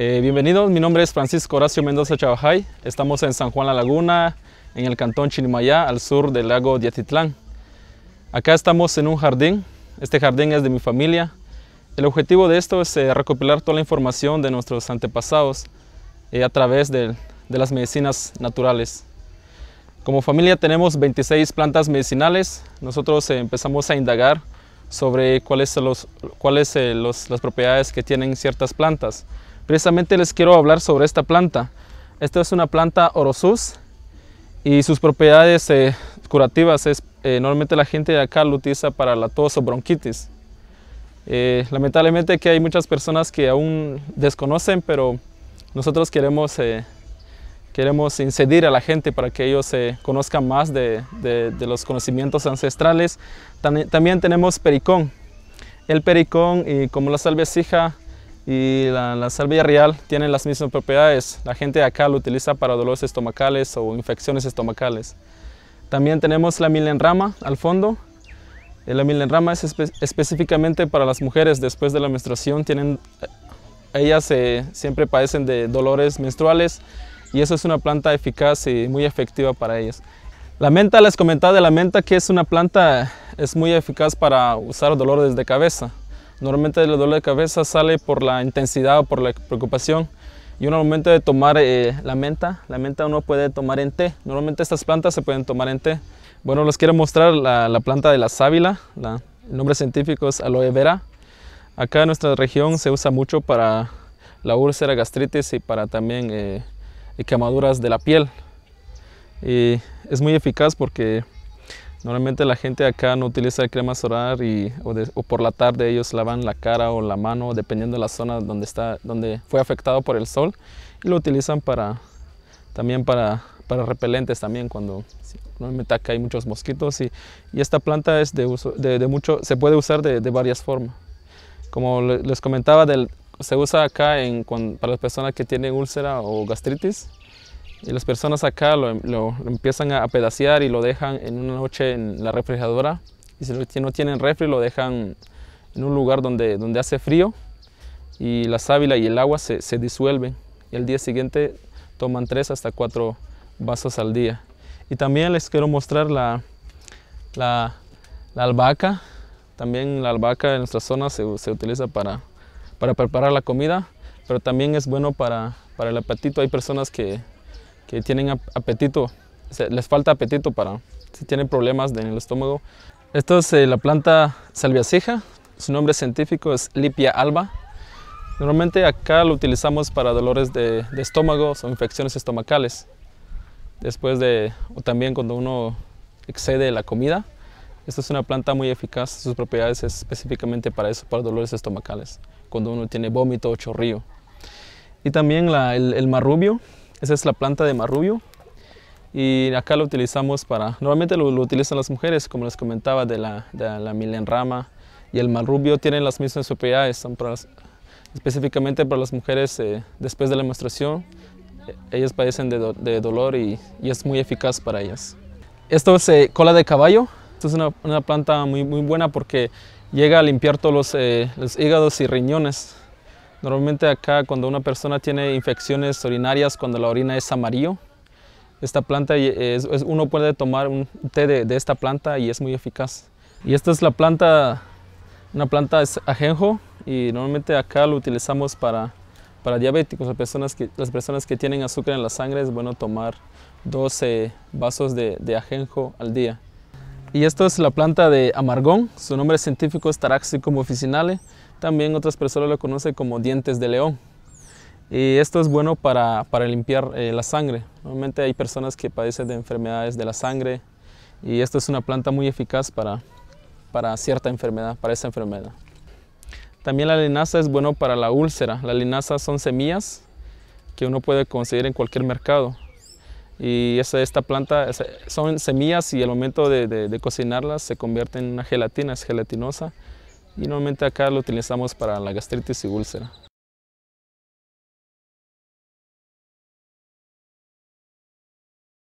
Eh, bienvenidos, mi nombre es Francisco Horacio Mendoza Chavajay. Estamos en San Juan La Laguna, en el cantón Chinimayá, al sur del lago Diatitlán. Acá estamos en un jardín. Este jardín es de mi familia. El objetivo de esto es eh, recopilar toda la información de nuestros antepasados eh, a través de, las medicinas naturales. Como familia tenemos 26 plantas medicinales. Nosotros empezamos a indagar sobre cuáles son las propiedades que tienen ciertas plantas. Precisamente les quiero hablar sobre esta planta. Esta es una planta Orosus y sus propiedades eh, curativas es eh, normalmente la gente de acá lo utiliza para la tos o bronquitis. Eh, lamentablemente que hay muchas personas que aún desconocen, pero nosotros queremos, queremos incidir a la gente para que ellos conozcan más de, de, los conocimientos ancestrales. También, tenemos pericón. El pericón y como la salvecija y la, salvia real tiene las mismas propiedades. La gente de acá lo utiliza para dolores estomacales o infecciones estomacales. También tenemos la milenrama al fondo. Eh, la milenrama es específicamente para las mujeres después de la menstruación. Tienen, eh, ellas eh, siempre padecen de dolores menstruales y eso es una planta eficaz y muy efectiva para ellas. La menta, les comentaba de la menta que es una planta, es muy eficaz para usar dolores de cabeza. Normalmente el dolor de cabeza sale por la intensidad o por la preocupación. Y uno al momento de tomar eh, la menta, la menta uno puede tomar en té. Normalmente estas plantas se pueden tomar en té. Bueno, les quiero mostrar la, planta de la sábila. La, el nombre científico es aloe vera. Acá en nuestra región se usa mucho para la úlcera, gastritis y para también eh, quemaduras de la piel. Y es muy eficaz porque Normalmente la gente acá no utiliza crema solar y, o, por la tarde ellos lavan la cara o la mano, dependiendo de la zona donde, está, donde fue afectado por el sol. Y lo utilizan para, también para, para repelentes también cuando normalmente acá hay muchos mosquitos. Y, esta planta es de, uso, de, mucho, se puede usar de, varias formas. Como les comentaba, se usa acá para las personas que tienen úlcera o gastritis y las personas acá lo, em, lo, empiezan a pedaciar y lo dejan en una noche en la refrigeradora. Y si no tienen refri, lo dejan en un lugar donde, donde hace frío y la sábila y el agua se, se disuelven. Y al día siguiente toman tres hasta cuatro vasos al día. Y también les quiero mostrar la, la, albahaca. También la albahaca en nuestra zona se, se utiliza para, para preparar la comida, pero también es bueno para, para el apetito. Hay personas que que tienen apetito, les falta apetito para si tienen problemas en el estómago. Esto es eh, la planta salviacija su nombre científico es Lipia alba. Normalmente acá lo utilizamos para dolores de, estómago o infecciones estomacales. Después de, o también cuando uno excede la comida, esta es una planta muy eficaz, sus propiedades es específicamente para eso, para dolores estomacales, cuando uno tiene vómito o chorrío. Y también el, el marrubio, esa es la planta de marrubio y acá lo utilizamos para, normalmente lo, utilizan las mujeres, como les comentaba, de la, de la milenrama y el marrubio tienen las mismas propiedades, son específicamente para las mujeres eh, después de la menstruación, eh, ellas padecen de, dolor y, es muy eficaz para ellas. Esto es eh, cola de caballo, esto es una, planta muy, muy buena porque llega a limpiar todos los hígados y riñones Normalmente acá cuando una persona tiene infecciones urinarias, cuando la orina es amarillo, esta planta uno puede tomar un té de, esta planta y es muy eficaz. Y esta es la planta, una planta es ajenjo y normalmente acá lo utilizamos para, para diabéticos, las personas, que, las personas que tienen azúcar en la sangre es bueno tomar 12 vasos de, de ajenjo al día. Y esto es la planta de amargón, su nombre científico es Taraxicum officinale. También otras personas lo conocen como dientes de león. Y esto es bueno para, limpiar eh, la sangre. Normalmente hay personas que padecen de enfermedades de la sangre y esto es una planta muy eficaz para, cierta enfermedad, para esa enfermedad. También la linaza es bueno para la úlcera. La linaza son semillas que uno puede conseguir en cualquier mercado. Y esta, planta son semillas y al momento de cocinarlas se convierte en una gelatina, es gelatinosa y normalmente acá lo utilizamos para la gastritis y úlcera.